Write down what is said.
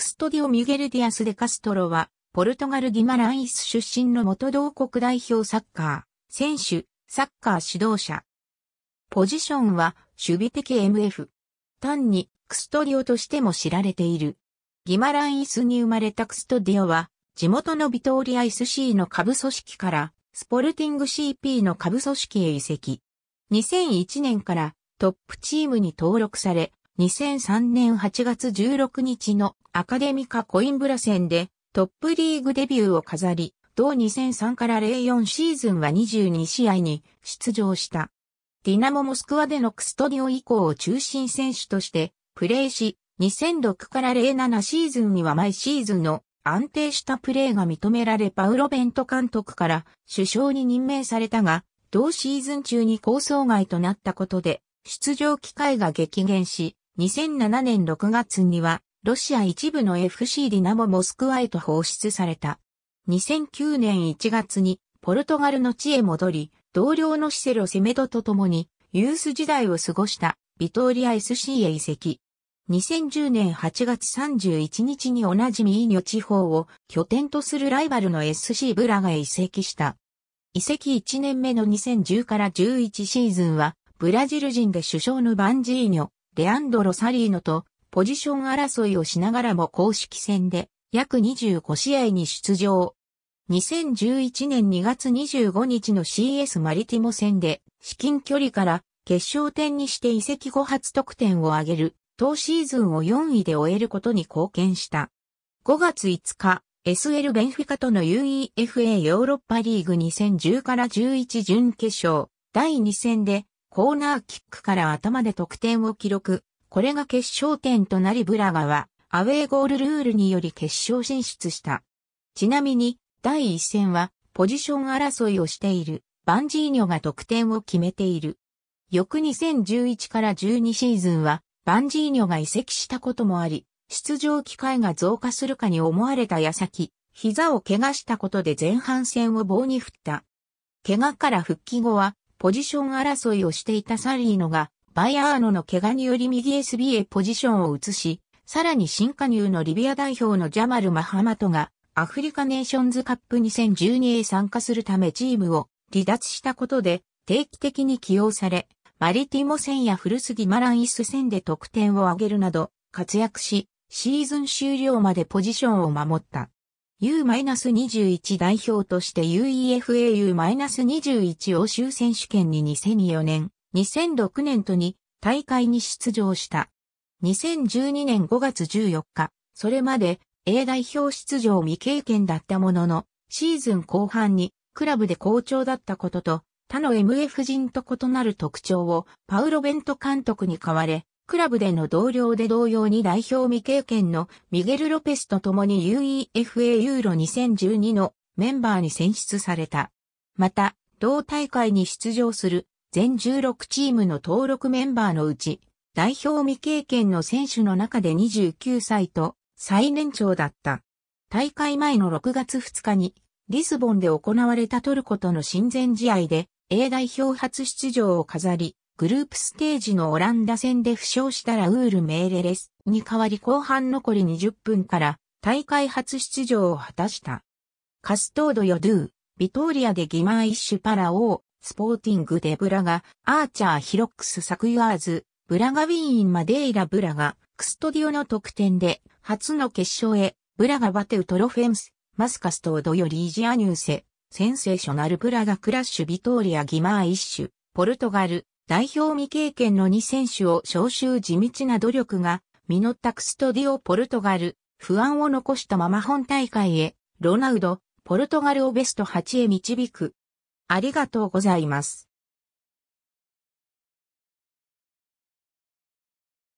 クストディオ・ミュゲルディアス・デ・カストロは、ポルトガル・ギマランイス出身の元同国代表サッカー、選手、サッカー指導者。ポジションは、守備的 MF。単に、クストディオとしても知られている。ギマランイスに生まれたクストディオは、地元のビトーリアイスシーの下部組織から、スポルティング CP の下部組織へ移籍。2001年からトップチームに登録され、2003年8月16日のアカデミカコインブラ戦でトップリーグデビューを飾り、同2003から04シーズンは22試合に出場した。ディナモモスクワでのクストディオ以降を中心選手としてプレーし、2006から07シーズンには毎シーズンの安定したプレーが認められパウロベント監督から首相に任命されたが、同シーズン中に構想外となったことで、出場機会が激減し、2007年6月には、ロシア一部の FC ディナモモスクワへと放出された。2009年1月に、ポルトガルの地へ戻り、同僚のシセロセメドと共に、ユース時代を過ごした、ビトーリア SC へ移籍。2010年8月31日に同じミーニョ地方を拠点とするライバルの SC ブラが移籍した。移籍1年目の2010から11シーズンは、ブラジル人で首相のバンジーニョ、レアンドロ・サリーノとポジション争いをしながらも公式戦で約25試合に出場。2011年2月25日の CS マリティモ戦で至近距離から決勝点にして移籍後初得点を挙げる当シーズンを4位で終えることに貢献した。5月5日、SL ベンフィカとの UEFA ヨーロッパリーグ2010から11準決勝第2戦でコーナーキックから頭で得点を記録。これが決勝点となりブラガはアウェーゴールルールにより決勝進出した。ちなみに第1戦はポジション争いをしているバンジーニョが得点を決めている。翌2011から12シーズンはバンジーニョが移籍したこともあり、出場機会が増加するかに思われた矢先、膝を怪我したことで前半戦を棒に振った。怪我から復帰後はポジション争いをしていたサリーノが、バイアーノの怪我により右 SB へポジションを移し、さらに新加入のリビア代表のジャマル・マハマトが、アフリカネーションズカップ2012へ参加するためチームを離脱したことで、定期的に起用され、マリティモ戦や古杉マランイス戦で得点を挙げるなど活躍し、シーズン終了までポジションを守った。U-21 代表として UEFAU-21 欧州選手権に2004年、2006年とに大会に出場した。2012年5月14日、それまで A 代表出場未経験だったものの、シーズン後半にクラブで好調だったことと、他の MF 人と異なる特徴をパウロベント監督に代われ、クラブでの同僚で同様に代表未経験のミゲル・ロペスと共に UEFA ユーロ2012のメンバーに選出された。また、同大会に出場する全16チームの登録メンバーのうち、代表未経験の選手の中で29歳と最年長だった。大会前の6月2日にリスボンで行われたトルコとの親善試合で A 代表初出場を飾り、グループステージのオランダ戦で負傷したラウール・メーレレスに代わり後半残り20分から大会初出場を果たした。カストード・ヨドゥ、ビトーリアでギマーイッシュ・パラオー、スポーティング・デ・ブラガ、アーチャー・ヒロックス・サクユアーズ、ブラガ・ウィーン・マデイラ・ブラガ、クストディオの得点で初の決勝へ、ブラガ・バテウ・トロフェンス、マスカストード・ヨリージアニューセ、センセーショナル・ブラガ・クラッシュ・ビトーリア・ギマーイッシュ、ポルトガル、代表未経験の2選手を招集地道な努力が実ったクストディオ・ポルトガル、不安を残したまま本大会へ、ロナウド、ポルトガルをベスト8へ導く。ありがとうございます。